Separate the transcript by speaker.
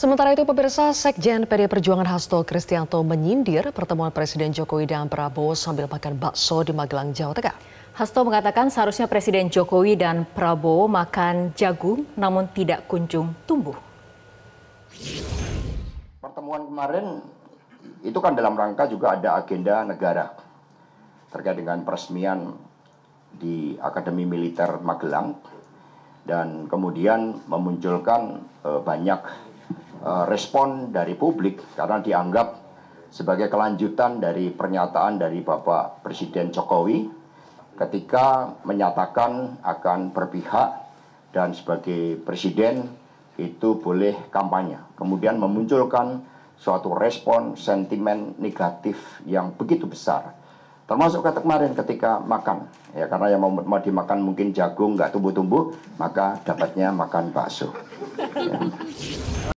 Speaker 1: Sementara itu pemirsa Sekjen PD Perjuangan Hasto Kristianto menyindir pertemuan Presiden Jokowi dan Prabowo sambil makan bakso di Magelang, Jawa Tengah. Hasto mengatakan seharusnya Presiden Jokowi dan Prabowo makan jagung namun tidak kunjung tumbuh.
Speaker 2: Pertemuan kemarin itu kan dalam rangka juga ada agenda negara terkait dengan peresmian di Akademi Militer Magelang dan kemudian memunculkan eh, banyak Eh, respon dari publik karena dianggap sebagai kelanjutan dari pernyataan dari Bapak Presiden Jokowi ketika menyatakan akan berpihak dan sebagai presiden itu boleh kampanye. Kemudian memunculkan suatu respon sentimen negatif yang begitu besar. Termasuk kata kemarin ketika makan, ya karena yang mau, mau dimakan mungkin jagung nggak tumbuh-tumbuh, maka dapatnya makan bakso.
Speaker 1: Ya.